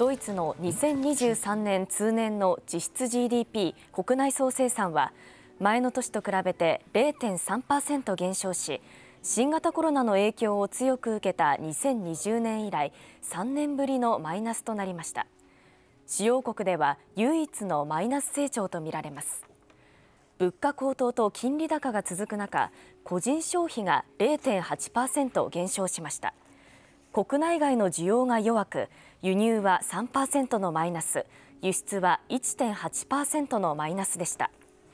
ドイツの2023年通年の実質 GDP 国内総生産は前の年と比べて0.3%減少し新型コロナの影響を強く受けた2020年以来3年ぶりのマイナスとなりました主要国では唯一のマイナス成長とみられます物価高騰と金利高が続く中個人消費が0.8%減少しました国内外の需要が弱く輸入は3％のマイナス輸出は1.8%のマイナスでした。